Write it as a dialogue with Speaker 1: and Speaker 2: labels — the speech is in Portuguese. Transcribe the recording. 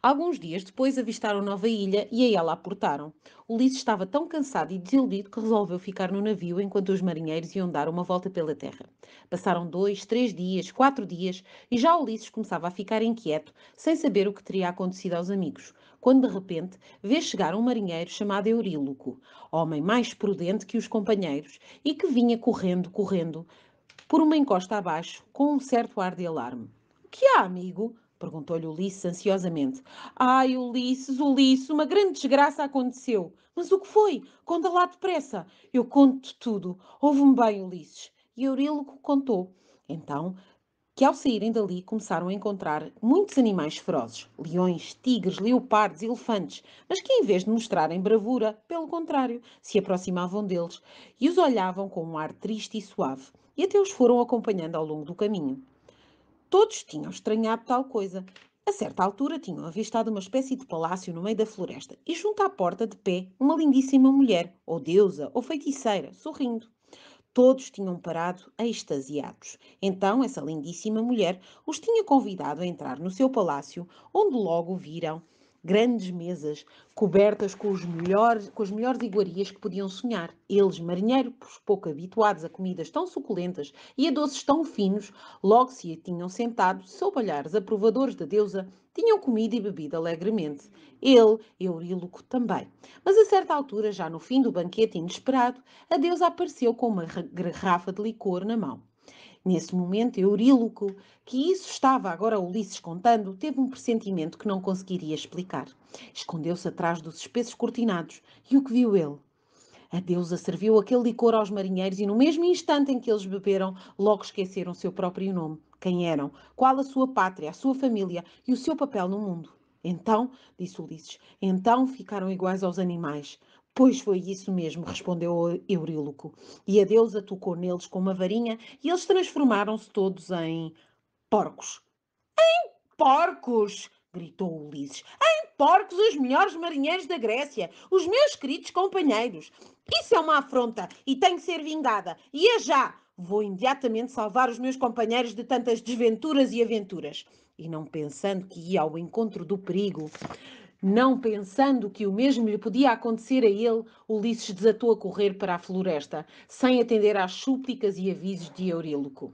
Speaker 1: Alguns dias depois avistaram nova ilha e a ela aportaram. Ulisses estava tão cansado e desiludido que resolveu ficar no navio enquanto os marinheiros iam dar uma volta pela terra. Passaram dois, três dias, quatro dias e já Ulisses começava a ficar inquieto, sem saber o que teria acontecido aos amigos, quando de repente vê chegar um marinheiro chamado Euríloco, homem mais prudente que os companheiros e que vinha correndo, correndo, por uma encosta abaixo, com um certo ar de alarme. O que há, amigo? Perguntou-lhe Ulisses ansiosamente. Ai, Ulisses, Ulisses, uma grande desgraça aconteceu. Mas o que foi? Conta lá depressa. Eu conto tudo. Ouve-me bem, Ulisses. E Euríloco contou. Então, que ao saírem dali começaram a encontrar muitos animais ferozes, leões, tigres, leopardos, elefantes, mas que em vez de mostrarem bravura, pelo contrário, se aproximavam deles e os olhavam com um ar triste e suave, e até os foram acompanhando ao longo do caminho. Todos tinham estranhado tal coisa. A certa altura tinham avistado uma espécie de palácio no meio da floresta e junto à porta, de pé, uma lindíssima mulher, ou deusa, ou feiticeira, sorrindo. Todos tinham parado extasiados. Então, essa lindíssima mulher os tinha convidado a entrar no seu palácio, onde logo viram grandes mesas cobertas com, os melhores, com as melhores iguarias que podiam sonhar. Eles, marinheiros pouco habituados a comidas tão suculentas e a doces tão finos, logo se tinham sentado, sob olhares aprovadores da deusa, tinham comido e bebido alegremente. Ele, Euríloco, também. Mas a certa altura, já no fim do banquete inesperado, a deusa apareceu com uma garrafa de licor na mão. Nesse momento, Euríloco, que isso estava agora Ulisses contando, teve um pressentimento que não conseguiria explicar. Escondeu-se atrás dos espessos cortinados, e o que viu ele? A deusa serviu aquele licor aos marinheiros e, no mesmo instante em que eles beberam, logo esqueceram seu próprio nome, quem eram, qual a sua pátria, a sua família e o seu papel no mundo. Então, disse Ulisses, então ficaram iguais aos animais. Pois foi isso mesmo, respondeu Euríloco. E a deusa tocou neles com uma varinha e eles transformaram-se todos em porcos. Em porcos! gritou Ulisses. Em porcos, os melhores marinheiros da Grécia, os meus queridos companheiros. Isso é uma afronta e tem que ser vingada. E é já! Vou imediatamente salvar os meus companheiros de tantas desventuras e aventuras. E não pensando que ia ao encontro do perigo, não pensando que o mesmo lhe podia acontecer a ele, Ulisses desatou a correr para a floresta, sem atender às súplicas e avisos de Euríloco.